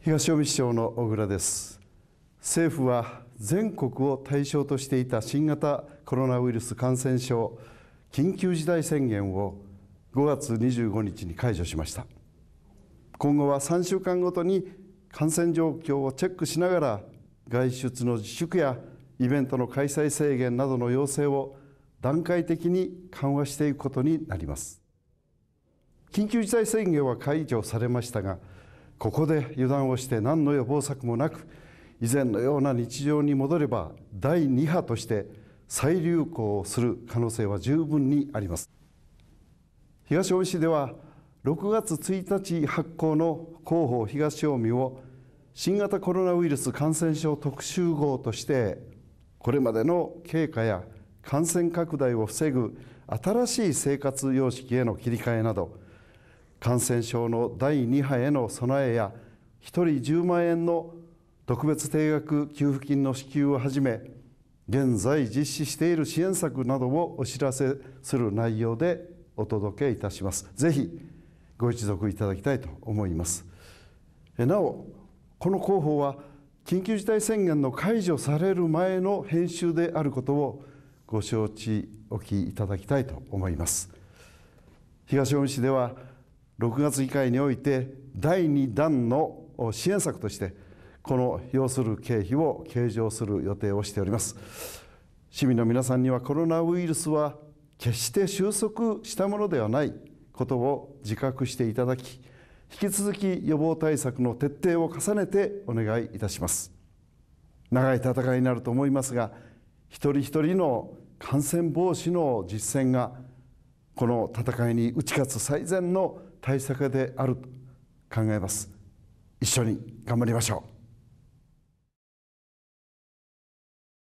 東近江市長の小倉です政府は全国を対象としていた新型コロナウイルス感染症緊急事態宣言を5月25日に解除しました今後は3週間ごとに感染状況をチェックしながら外出の自粛やイベントの開催制限などの要請を段階的に緩和していくことになります緊急事態宣言は解除されましたがここで油断をして何の予防策もなく以前のような日常に戻れば第2波として再流行する可能性は十分にあります東近江市では6月1日発行の広報東近江を新型コロナウイルス感染症特集号としてこれまでの経過や感染拡大を防ぐ新しい生活様式への切り替えなど感染症の第2波への備えや1人10万円の特別定額給付金の支給をはじめ現在実施している支援策などをお知らせする内容でお届けいたします。ぜひご一読いただきたいと思います。なおこの広報は緊急事態宣言の解除される前の編集であることをご承知おきいただきたいと思います。東近江市では6月議会において第2弾の支援策としてこの要する経費を計上する予定をしております市民の皆さんにはコロナウイルスは決して収束したものではないことを自覚していただき引き続き予防対策の徹底を重ねてお願いいたします長い戦いになると思いますが一人一人の感染防止の実践がこの戦いに打ち勝つ最善の対策であると考えます一緒に頑張りましょう